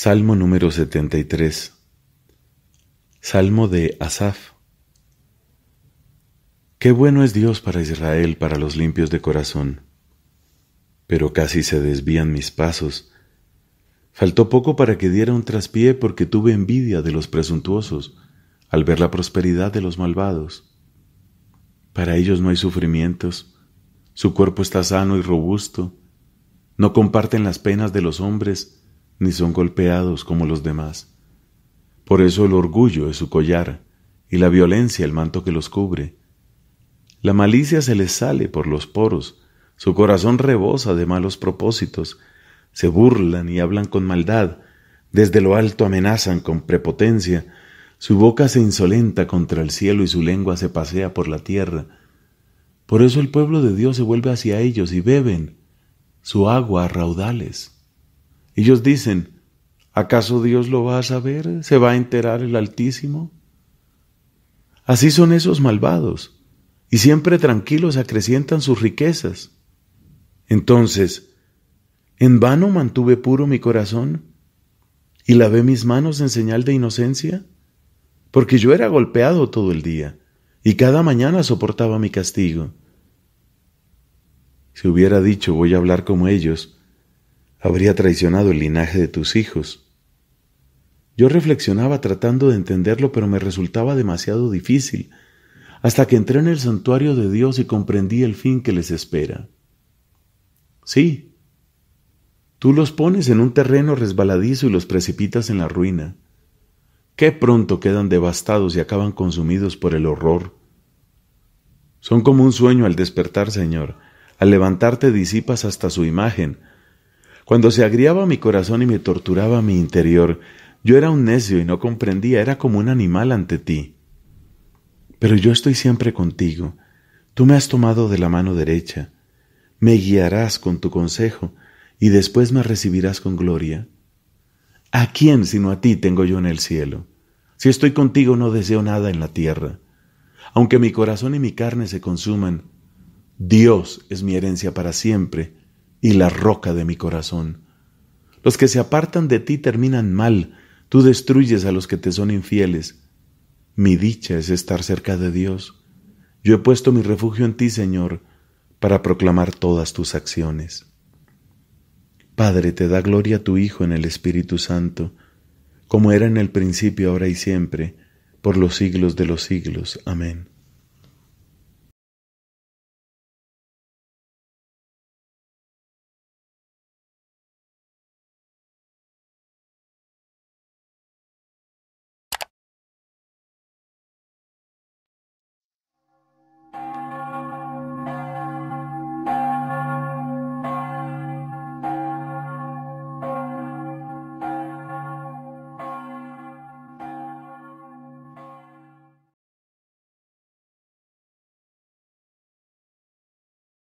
Salmo número 73. Salmo de Asaf. Qué bueno es Dios para Israel, para los limpios de corazón. Pero casi se desvían mis pasos. Faltó poco para que diera un traspié porque tuve envidia de los presuntuosos al ver la prosperidad de los malvados. Para ellos no hay sufrimientos. Su cuerpo está sano y robusto. No comparten las penas de los hombres ni son golpeados como los demás. Por eso el orgullo es su collar y la violencia el manto que los cubre. La malicia se les sale por los poros, su corazón rebosa de malos propósitos, se burlan y hablan con maldad, desde lo alto amenazan con prepotencia, su boca se insolenta contra el cielo y su lengua se pasea por la tierra. Por eso el pueblo de Dios se vuelve hacia ellos y beben su agua a raudales. Ellos dicen, ¿acaso Dios lo va a saber? ¿Se va a enterar el Altísimo? Así son esos malvados, y siempre tranquilos acrecientan sus riquezas. Entonces, ¿en vano mantuve puro mi corazón? ¿Y lavé mis manos en señal de inocencia? Porque yo era golpeado todo el día, y cada mañana soportaba mi castigo. Si hubiera dicho voy a hablar como ellos, habría traicionado el linaje de tus hijos. Yo reflexionaba tratando de entenderlo, pero me resultaba demasiado difícil, hasta que entré en el santuario de Dios y comprendí el fin que les espera. Sí, tú los pones en un terreno resbaladizo y los precipitas en la ruina. Qué pronto quedan devastados y acaban consumidos por el horror. Son como un sueño al despertar, Señor. Al levantarte disipas hasta su imagen, cuando se agriaba mi corazón y me torturaba mi interior, yo era un necio y no comprendía, era como un animal ante ti. Pero yo estoy siempre contigo, tú me has tomado de la mano derecha, me guiarás con tu consejo, y después me recibirás con gloria. ¿A quién sino a ti tengo yo en el cielo? Si estoy contigo no deseo nada en la tierra. Aunque mi corazón y mi carne se consuman, Dios es mi herencia para siempre y la roca de mi corazón. Los que se apartan de ti terminan mal, tú destruyes a los que te son infieles. Mi dicha es estar cerca de Dios. Yo he puesto mi refugio en ti, Señor, para proclamar todas tus acciones. Padre, te da gloria a tu Hijo en el Espíritu Santo, como era en el principio, ahora y siempre, por los siglos de los siglos. Amén.